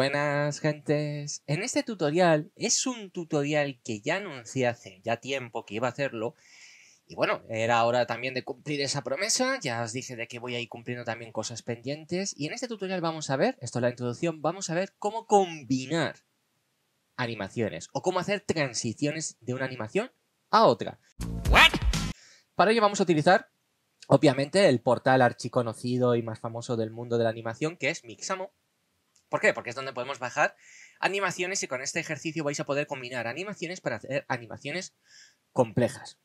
Buenas gentes, en este tutorial es un tutorial que ya anuncié hace ya tiempo que iba a hacerlo y bueno, era hora también de cumplir esa promesa, ya os dije de que voy a ir cumpliendo también cosas pendientes y en este tutorial vamos a ver, esto es la introducción, vamos a ver cómo combinar animaciones o cómo hacer transiciones de una animación a otra. Para ello vamos a utilizar, obviamente, el portal archiconocido y más famoso del mundo de la animación que es Mixamo ¿Por qué? Porque es donde podemos bajar animaciones y con este ejercicio vais a poder combinar animaciones para hacer animaciones complejas.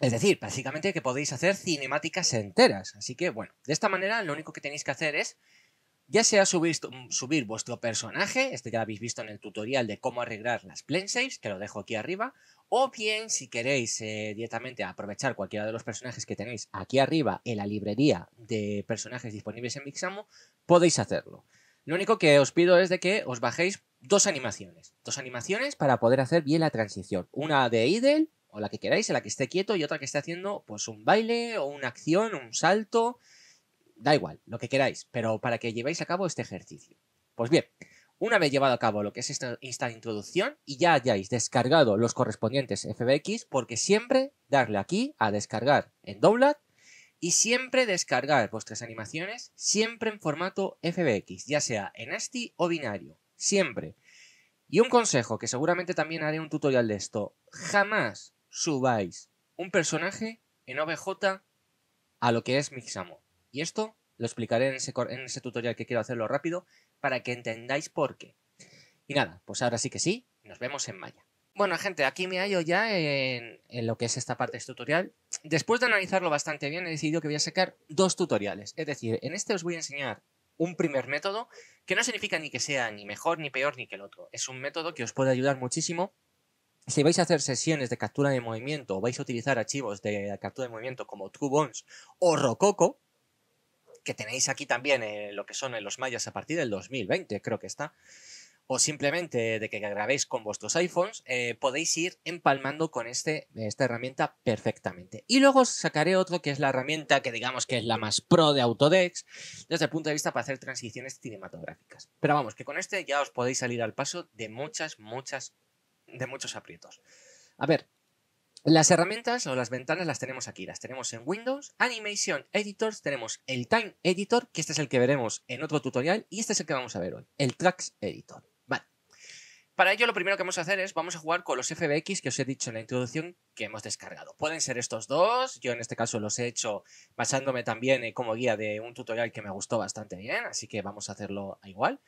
Es decir, básicamente que podéis hacer cinemáticas enteras. Así que bueno, de esta manera lo único que tenéis que hacer es ya sea subir, subir vuestro personaje, este ya lo habéis visto en el tutorial de cómo arreglar las plane saves, que lo dejo aquí arriba, o bien si queréis eh, directamente aprovechar cualquiera de los personajes que tenéis aquí arriba en la librería de personajes disponibles en Mixamo, podéis hacerlo. Lo único que os pido es de que os bajéis dos animaciones. Dos animaciones para poder hacer bien la transición. Una de idle, o la que queráis, en la que esté quieto, y otra que esté haciendo pues un baile, o una acción, un salto. Da igual, lo que queráis, pero para que llevéis a cabo este ejercicio. Pues bien, una vez llevado a cabo lo que es esta, introducción y ya hayáis descargado los correspondientes FBX, porque siempre darle aquí a descargar en Doblat y siempre descargar vuestras animaciones siempre en formato FBX, ya sea en ASCII o binario, siempre. Y un consejo, que seguramente también haré un tutorial de esto, jamás subáis un personaje en OBJ a lo que es Mixamo. Y esto lo explicaré en ese, en ese tutorial que quiero hacerlo rápido para que entendáis por qué. Y nada, pues ahora sí que sí, nos vemos en Maya. Bueno, gente, aquí me hallo ya en, lo que es esta parte de este tutorial. Después de analizarlo bastante bien, he decidido que voy a sacar dos tutoriales. Es decir, en este os voy a enseñar un primer método, que no significa ni que sea ni mejor, ni peor, ni que el otro. Es un método que os puede ayudar muchísimo. Si vais a hacer sesiones de captura de movimiento o vais a utilizar archivos de captura de movimiento como Tubons o Rococo, que tenéis aquí también eh, lo que son eh, los mayas a partir del 2020, creo que está o simplemente de que grabéis con vuestros iPhones, eh, podéis ir empalmando con este, esta herramienta perfectamente. Y luego sacaré otro que es la herramienta que digamos que es la más pro de Autodex desde el punto de vista para hacer transiciones cinematográficas. Pero vamos, que con este ya os podéis salir al paso de muchas, muchas, de muchos aprietos. A ver, las herramientas o las ventanas las tenemos aquí, las tenemos en Windows, Animation Editors, tenemos el Time Editor, que este es el que veremos en otro tutorial, y este es el que vamos a ver hoy, el Tracks Editor. Para ello lo primero que vamos a hacer es, vamos a jugar con los FBX que os he dicho en la introducción que hemos descargado. Pueden ser estos dos, yo en este caso los he hecho basándome también como guía de un tutorial que me gustó bastante bien, así que vamos a hacerlo igual.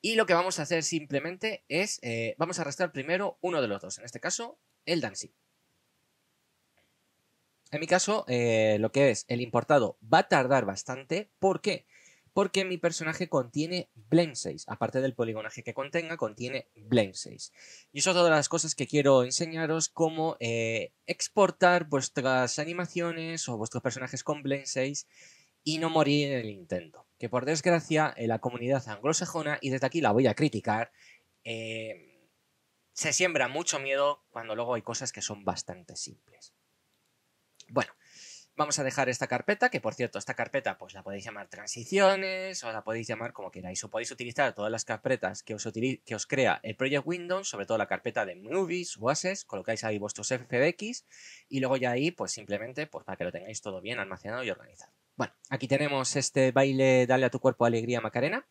Y lo que vamos a hacer simplemente es, eh, vamos a arrastrar primero uno de los dos, en este caso el Dancing. En mi caso, eh, lo que es el importado va a tardar bastante. ¿Por qué? porque mi personaje contiene Blend 6. Aparte del poligonaje que contenga, contiene Blend 6. Y eso es todas las cosas que quiero enseñaros, cómo eh, exportar vuestras animaciones o vuestros personajes con Blend 6 y no morir en el intento. Que por desgracia, la comunidad anglosajona, y desde aquí la voy a criticar, eh, se siembra mucho miedo cuando luego hay cosas que son bastante simples. Bueno, Vamos a dejar esta carpeta, que por cierto, esta carpeta pues la podéis llamar transiciones o la podéis llamar como queráis, o podéis utilizar todas las carpetas que os, que os crea el Project Windows, sobre todo la carpeta de movies o assets, colocáis ahí vuestros FBX y luego ya ahí pues simplemente pues para que lo tengáis todo bien almacenado y organizado. Bueno, aquí tenemos este baile Dale a tu cuerpo alegría Macarena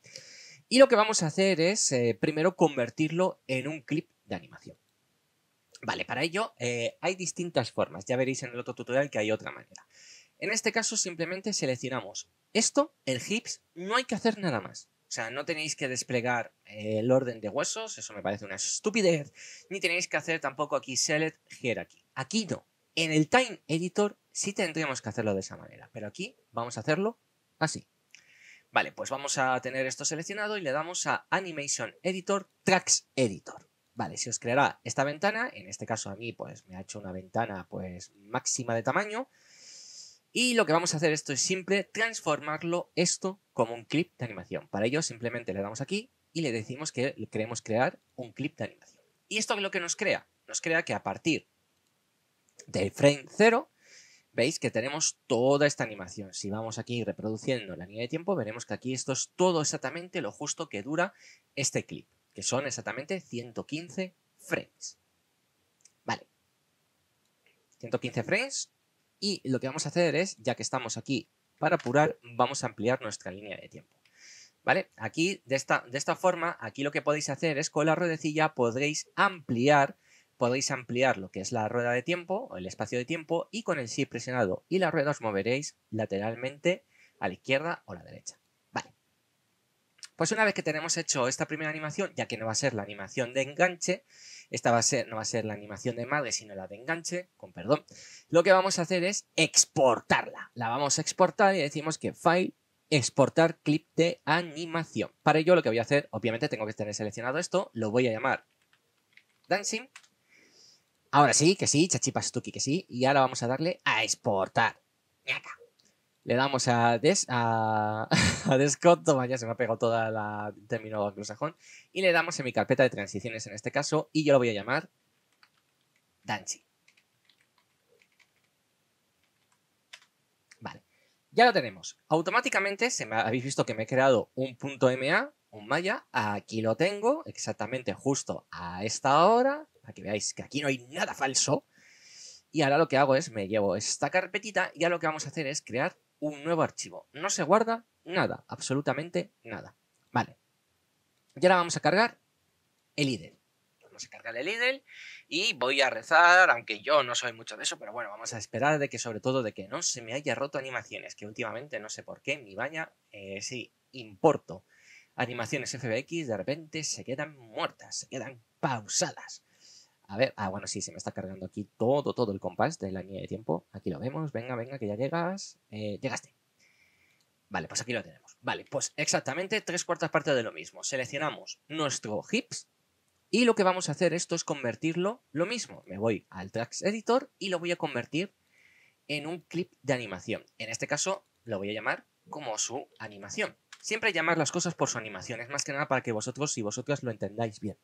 y lo que vamos a hacer es eh, primero convertirlo en un clip de animación. Vale, para ello eh, hay distintas formas. Ya veréis en el otro tutorial que hay otra manera. En este caso simplemente seleccionamos esto, el hips, no hay que hacer nada más. O sea, no tenéis que desplegar el orden de huesos, eso me parece una estupidez, ni tenéis que hacer tampoco aquí select hierarchy. Aquí no. En el time editor sí tendríamos que hacerlo de esa manera, pero aquí vamos a hacerlo así. Vale, pues vamos a tener esto seleccionado y le damos a Animation Editor, Tracks Editor. Vale, se os creará esta ventana, en este caso a mí pues me ha hecho una ventana pues máxima de tamaño, y lo que vamos a hacer esto es simple, transformarlo esto como un clip de animación. Para ello simplemente le damos aquí y le decimos que queremos crear un clip de animación. ¿Y esto es lo que nos crea? Nos crea que a partir del frame 0 veis que tenemos toda esta animación. Si vamos aquí reproduciendo la línea de tiempo, veremos que aquí esto es todo exactamente lo justo que dura este clip, que son exactamente 115 frames. Vale. 115 frames y lo que vamos a hacer es, ya que estamos aquí para apurar, vamos a ampliar nuestra línea de tiempo. ¿Vale? Aquí, de esta, de esta forma, aquí lo que podéis hacer es con la ruedecilla podréis ampliar, podéis ampliar lo que es la rueda de tiempo, o el espacio de tiempo, y con el sí presionado y la rueda os moveréis lateralmente a la izquierda o a la derecha. Pues una vez que tenemos hecho esta primera animación, ya que no va a ser la animación de enganche, esta va a ser, no va a ser la animación de madre, sino la de enganche, con perdón, lo que vamos a hacer es exportarla. La vamos a exportar y decimos que File, exportar clip de animación. Para ello lo que voy a hacer, obviamente tengo que tener seleccionado esto, lo voy a llamar Dancing. Ahora sí, que sí, chachipas tuki, que sí, y ahora vamos a darle a exportar. acá le damos a Des, a, ya se me ha pegado toda la término anglosajón. Y le damos en mi carpeta de transiciones en este caso, y yo lo voy a llamar Danchi. Vale, ya lo tenemos. Automáticamente se me, habéis visto que me he creado un punto MA, un maya. Aquí lo tengo, exactamente justo a esta hora, para que veáis que aquí no hay nada falso. Y ahora lo que hago es me llevo esta carpetita y ahora lo que vamos a hacer es crear un nuevo archivo. No se guarda nada, absolutamente nada. Vale. Y ahora vamos a cargar el IDEL. Vamos a cargar el IDEL y voy a rezar, aunque yo no soy mucho de eso, pero bueno, vamos a esperar de que sobre todo de que no se me haya roto animaciones, que últimamente no sé por qué mi baña, eh, si importo animaciones FBX, de repente se quedan muertas, se quedan pausadas. A ver, ah, bueno, sí, se me está cargando aquí todo, todo el compás de la línea de tiempo. Aquí lo vemos, venga, venga, que ya llegas. Eh, llegaste. Vale, pues aquí lo tenemos. Vale, pues exactamente tres cuartas partes de lo mismo. Seleccionamos nuestro hips y lo que vamos a hacer esto es convertirlo lo mismo. Me voy al Tracks Editor y lo voy a convertir en un clip de animación. En este caso lo voy a llamar como su animación. Siempre llamar las cosas por su animación, es más que nada para que vosotros y vosotras lo entendáis bien.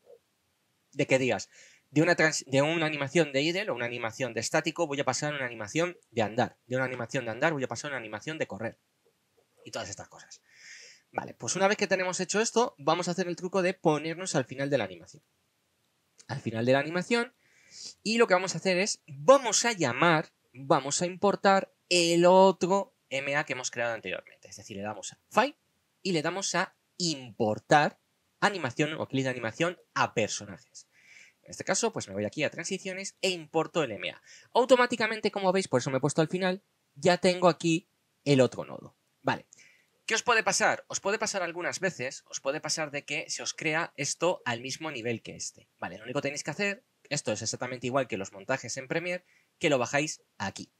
De que digas, de una, de una animación de idle o una animación de estático voy a pasar a una animación de andar. De una animación de andar voy a pasar a una animación de correr. Y todas estas cosas. Vale, pues una vez que tenemos hecho esto, vamos a hacer el truco de ponernos al final de la animación. Al final de la animación. Y lo que vamos a hacer es, vamos a llamar, vamos a importar el otro MA que hemos creado anteriormente. Es decir, le damos a File y le damos a importar animación o clic de animación a personajes. En este caso, pues me voy aquí a transiciones e importo el MA. Automáticamente, como veis, por eso me he puesto al final, ya tengo aquí el otro nodo. Vale. ¿Qué os puede pasar? Os puede pasar algunas veces, os puede pasar de que se os crea esto al mismo nivel que este. Vale, lo único que tenéis que hacer, esto es exactamente igual que los montajes en Premiere, que lo bajáis aquí.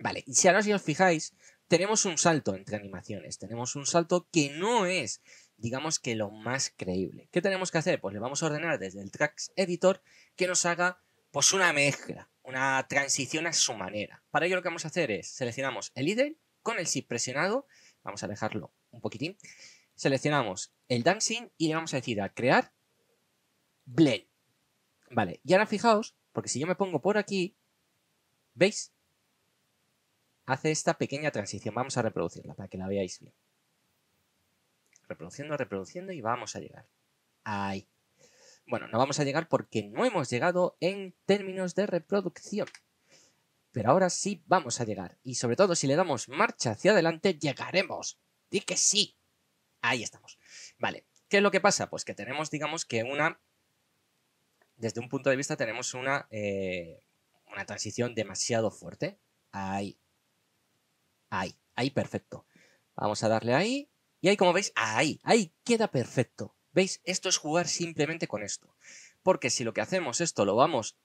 Vale, y si ahora si os fijáis, tenemos un salto entre animaciones, tenemos un salto que no es digamos que lo más creíble. ¿Qué tenemos que hacer? Pues le vamos a ordenar desde el Tracks Editor que nos haga pues una mezcla, una transición a su manera. Para ello lo que vamos a hacer es seleccionamos el líder con el Shift presionado, vamos a dejarlo un poquitín, seleccionamos el dancing y le vamos a decir a crear blend. Vale, y ahora fijaos, porque si yo me pongo por aquí, ¿veis? Hace esta pequeña transición, vamos a reproducirla para que la veáis bien reproduciendo, reproduciendo y vamos a llegar. Ahí. Bueno, no vamos a llegar porque no hemos llegado en términos de reproducción. Pero ahora sí vamos a llegar. Y sobre todo si le damos marcha hacia adelante, llegaremos. Di que sí. Ahí estamos. Vale. ¿Qué es lo que pasa? Pues que tenemos, digamos que una... Desde un punto de vista tenemos una... Eh, una transición demasiado fuerte. Ahí. Ahí. Ahí perfecto. Vamos a darle ahí y ahí, como veis, ahí, ahí queda perfecto. ¿Veis? Esto es jugar simplemente con esto. Porque si lo que hacemos esto lo vamos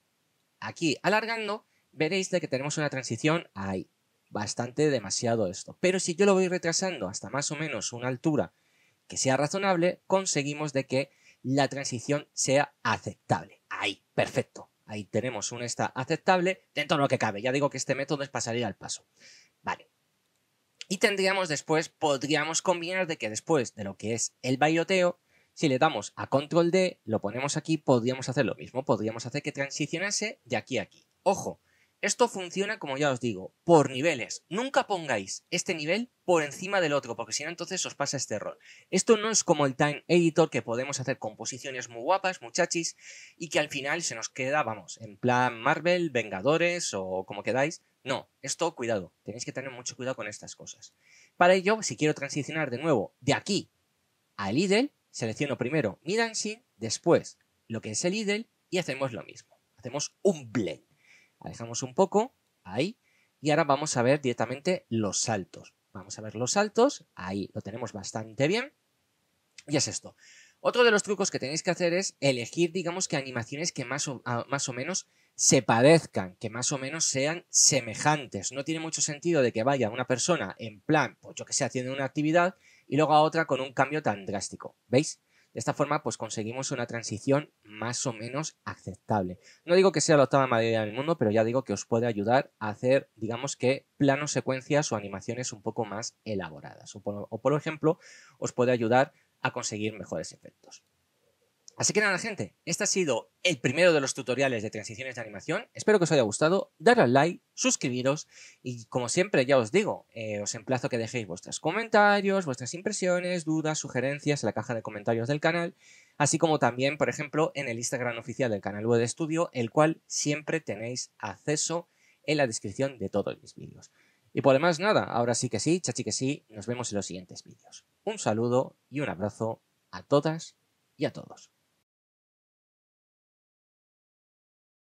aquí alargando, veréis de que tenemos una transición ahí. Bastante demasiado esto. Pero si yo lo voy retrasando hasta más o menos una altura que sea razonable, conseguimos de que la transición sea aceptable. Ahí, perfecto. Ahí tenemos una está aceptable dentro de lo que cabe. Ya digo que este método es para salir al paso. Vale. Y tendríamos después, podríamos combinar de que después de lo que es el bailoteo, si le damos a control D, lo ponemos aquí, podríamos hacer lo mismo, podríamos hacer que transicionase de aquí a aquí. Ojo, esto funciona, como ya os digo, por niveles. Nunca pongáis este nivel por encima del otro, porque si no, entonces os pasa este error. Esto no es como el Time Editor, que podemos hacer composiciones muy guapas, muchachis, y que al final se nos queda, vamos, en plan Marvel, Vengadores o como quedáis, no, esto cuidado. Tenéis que tener mucho cuidado con estas cosas. Para ello, si quiero transicionar de nuevo de aquí al Lidl, selecciono primero mi dancing, después lo que es el idle y hacemos lo mismo. Hacemos un blend. Alejamos un poco, ahí, y ahora vamos a ver directamente los saltos. Vamos a ver los saltos, ahí lo tenemos bastante bien. Y es esto. Otro de los trucos que tenéis que hacer es elegir, digamos que animaciones que más más o menos se parezcan, que más o menos sean semejantes. No tiene mucho sentido de que vaya una persona en plan, pues yo que sé, haciendo una actividad y luego a otra con un cambio tan drástico. ¿Veis? De esta forma, pues conseguimos una transición más o menos aceptable. No digo que sea la octava mayoría del mundo, pero ya digo que os puede ayudar a hacer, digamos que, planos, secuencias o animaciones un poco más elaboradas. o por ejemplo, os puede ayudar a conseguir mejores efectos. Así que nada, gente, este ha sido el primero de los tutoriales de transiciones de animación. Espero que os haya gustado. Darle al like, suscribiros y, como siempre, ya os digo, eh, os emplazo que dejéis vuestros comentarios, vuestras impresiones, dudas, sugerencias en la caja de comentarios del canal, así como también, por ejemplo, en el Instagram oficial del canal Web de Estudio, el cual siempre tenéis acceso en la descripción de todos mis vídeos. Y por demás, nada, ahora sí que sí, chachi que sí, nos vemos en los siguientes vídeos. Un saludo y un abrazo a todas y a todos.